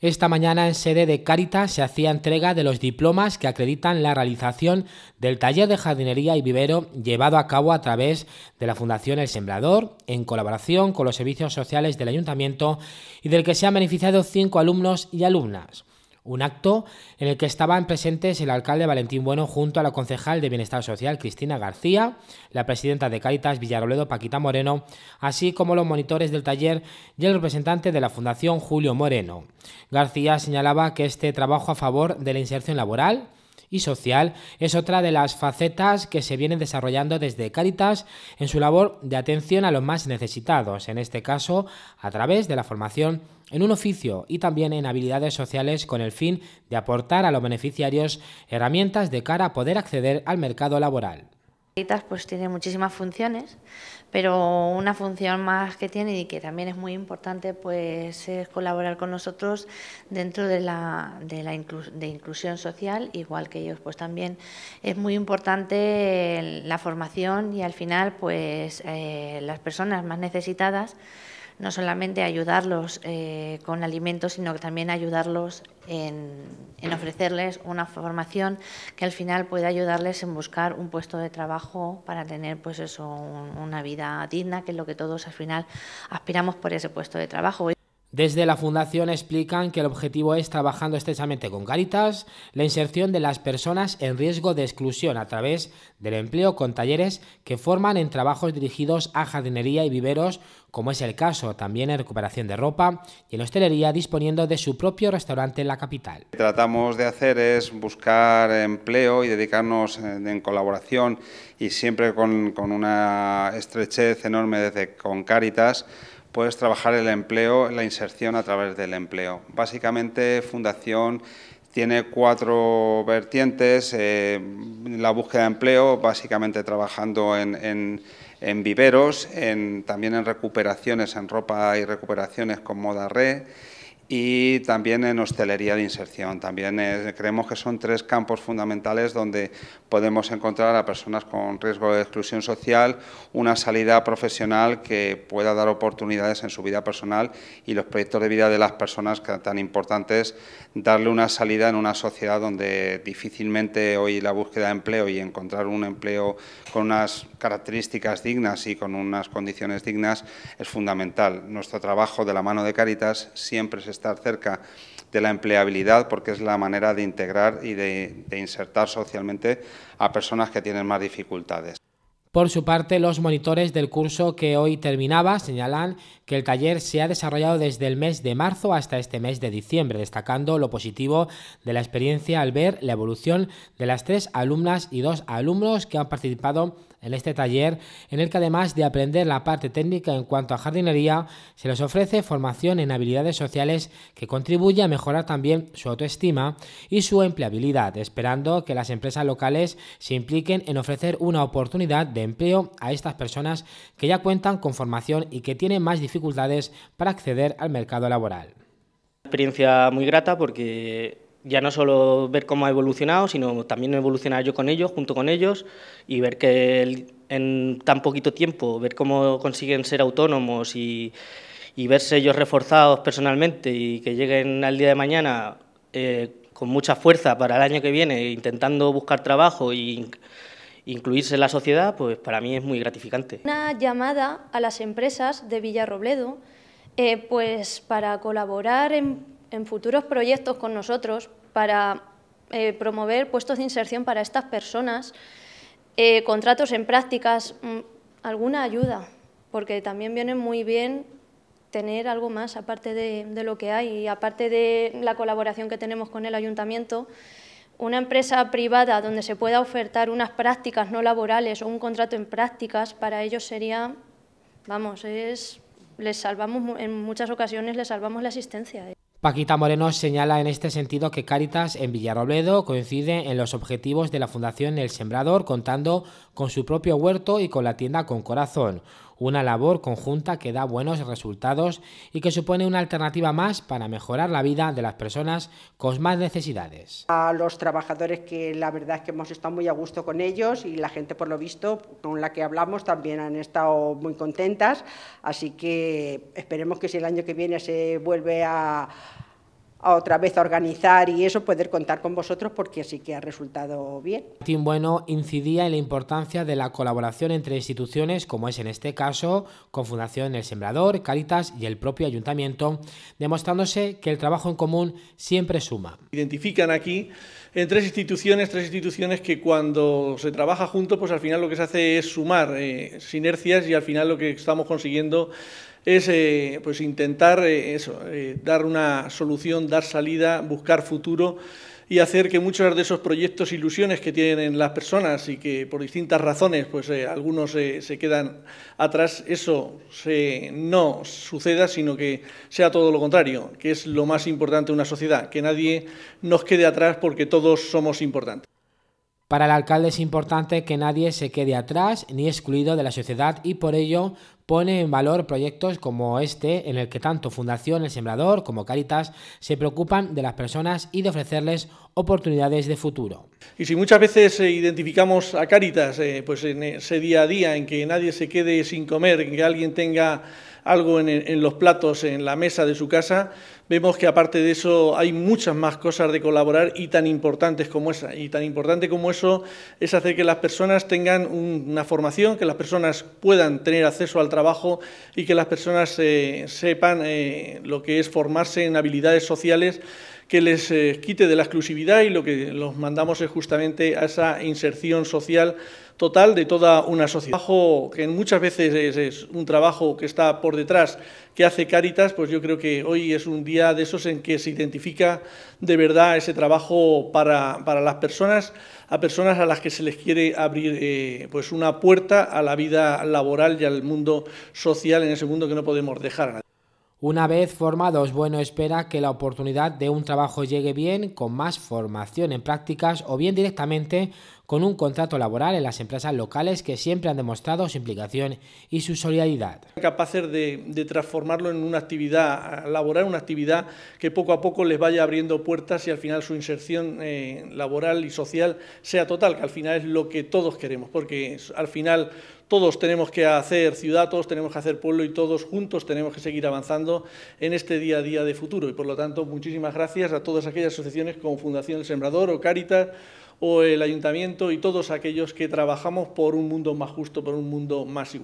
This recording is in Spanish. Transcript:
Esta mañana en sede de Cáritas se hacía entrega de los diplomas que acreditan la realización del taller de jardinería y vivero llevado a cabo a través de la Fundación El Sembrador, en colaboración con los servicios sociales del Ayuntamiento y del que se han beneficiado cinco alumnos y alumnas. Un acto en el que estaban presentes el alcalde Valentín Bueno junto a la concejal de Bienestar Social Cristina García, la presidenta de Cáritas Villaroledo Paquita Moreno, así como los monitores del taller y el representante de la Fundación Julio Moreno. García señalaba que este trabajo a favor de la inserción laboral y social es otra de las facetas que se vienen desarrollando desde Caritas en su labor de atención a los más necesitados, en este caso a través de la formación en un oficio y también en habilidades sociales con el fin de aportar a los beneficiarios herramientas de cara a poder acceder al mercado laboral pues tiene muchísimas funciones, pero una función más que tiene y que también es muy importante pues es colaborar con nosotros dentro de la, de inclusión social, igual que ellos pues también es muy importante la formación y al final pues eh, las personas más necesitadas no solamente ayudarlos eh, con alimentos, sino que también ayudarlos en, ofrecerles una formación que al final pueda ayudarles en buscar un puesto de trabajo para tener pues eso, una vida digna, que es lo que todos al final aspiramos por ese puesto de trabajo. Desde la Fundación explican que el objetivo es, trabajando estrechamente con Caritas, la inserción de las personas en riesgo de exclusión a través del empleo con talleres que forman en trabajos dirigidos a jardinería y viveros, como es el caso también en recuperación de ropa y en hostelería, disponiendo de su propio restaurante en la capital. que tratamos de hacer es buscar empleo y dedicarnos eh, en colaboración y siempre con, con una estrechez enorme desde con Caritas puedes trabajar el empleo, la inserción a través del empleo. Básicamente, Fundación tiene cuatro vertientes. Eh, la búsqueda de empleo, básicamente trabajando en, en, viveros, en, también en recuperaciones, en ropa y recuperaciones con moda red y también en hostelería de inserción. También eh, creemos que son tres campos fundamentales donde podemos encontrar a personas con riesgo de exclusión social una salida profesional que pueda dar oportunidades en su vida personal y los proyectos de vida de las personas que tan importantes, darle una salida en una sociedad donde difícilmente hoy la búsqueda de empleo y encontrar un empleo con unas características dignas y con unas condiciones dignas es fundamental. Nuestro trabajo de la mano de Caritas siempre se estar cerca de la empleabilidad porque es la manera de integrar y de, insertar socialmente a personas que tienen más dificultades. Por su parte, los monitores del curso que hoy terminaba señalan que el taller se ha desarrollado desde el mes de marzo hasta este mes de diciembre, destacando lo positivo de la experiencia al ver la evolución de las tres alumnas y dos alumnos que han participado en este taller, en el que además de aprender la parte técnica en cuanto a jardinería, se les ofrece formación en habilidades sociales que contribuye a mejorar también su autoestima y su empleabilidad, esperando que las empresas locales se impliquen en ofrecer una oportunidad de empleo a estas personas que ya cuentan con formación y que tienen más dificultades para acceder al mercado laboral. Experiencia muy grata porque ya no solo ver cómo ha evolucionado, sino también evolucionar yo con ellos, junto con ellos, y ver que en tan poquito tiempo, ver cómo consiguen ser autónomos y, verse ellos reforzados personalmente y que lleguen al día de mañana eh, con mucha fuerza para el año que viene, intentando buscar trabajo y e incluirse en la sociedad, pues para mí es muy gratificante. Una llamada a las empresas de Villarrobledo, eh, pues para colaborar en en futuros proyectos con nosotros para eh, promover puestos de inserción para estas personas, eh, contratos en prácticas, mm, alguna ayuda, porque también viene muy bien tener algo más aparte de, lo que hay y aparte de la colaboración que tenemos con el ayuntamiento, una empresa privada donde se pueda ofertar unas prácticas no laborales o un contrato en prácticas, para ellos sería, vamos, es, les salvamos, en muchas ocasiones les salvamos la asistencia. Paquita Moreno señala en este sentido que Cáritas en Villarrobledo coincide en los objetivos de la Fundación El Sembrador, contando con su propio huerto y con la tienda con corazón una labor conjunta que da buenos resultados y que supone una alternativa más para mejorar la vida de las personas con más necesidades. A los trabajadores que la verdad es que hemos estado muy a gusto con ellos y la gente por lo visto con la que hablamos también han estado muy contentas, así que esperemos que si el año que viene se vuelve a otra vez a organizar y eso, poder contar con vosotros porque sí que ha resultado bien. Martín Bueno incidía en la importancia de la colaboración entre instituciones, como es en este caso con Fundación El Sembrador, Caritas y el propio Ayuntamiento, demostrándose que el trabajo en común siempre suma. Identifican aquí en tres instituciones, tres instituciones que cuando se trabaja juntos, pues al final lo que se hace es sumar eh, sinercias sinergias y al final lo que estamos consiguiendo es eh, pues intentar eh, eh, dar una solución, dar salida, buscar futuro y hacer que muchos de esos proyectos, ilusiones que tienen las personas y que por distintas razones, pues algunos se quedan atrás, eso no suceda, sino que sea todo lo contrario, que es lo más importante de una sociedad, que nadie nos quede atrás porque todos somos importantes. Para el alcalde es importante que nadie se quede atrás ni excluido de la sociedad y por ello pone en valor proyectos como este, en el que tanto Fundación El Sembrador como Caritas se preocupan de las personas y de ofrecerles oportunidades de futuro. Y si muchas veces eh, identificamos a Caritas, eh, pues en ese día a día en que nadie se quede sin comer, en que alguien tenga algo en, los platos, en la mesa de su casa, vemos que aparte de eso hay muchas más cosas de colaborar y tan importantes como esa. Y tan importante como eso es hacer que las personas tengan una formación, que las personas puedan tener acceso al trabajo y que las personas eh, sepan eh, lo que es formarse en habilidades sociales que les eh, quite de la exclusividad y lo que los mandamos es justamente a esa inserción social total de toda una sociedad. Trabajo que muchas veces es, un trabajo que está por detrás, que hace Cáritas, pues yo creo que hoy es un día de esos en que se identifica de verdad ese trabajo para, para las personas, a personas a las que se les quiere abrir eh, pues una puerta a la vida laboral y al mundo social, en ese mundo que no podemos dejar a nadie. Una vez formados, bueno, espera que la oportunidad de un trabajo llegue bien con más formación en prácticas o bien directamente con un contrato laboral en las empresas locales que siempre han demostrado su implicación y su solidaridad. Capaces de, transformarlo en una actividad laboral, una actividad que poco a poco les vaya abriendo puertas y al final su inserción eh, laboral y social sea total, que al final es lo que todos queremos, porque al final todos tenemos que hacer ciudad, todos tenemos que hacer pueblo y todos juntos tenemos que seguir avanzando en este día a día de futuro. Y por lo tanto, muchísimas gracias a todas aquellas asociaciones como Fundación El Sembrador o Cáritas o el ayuntamiento y todos aquellos que trabajamos por un mundo más justo, por un mundo más igual.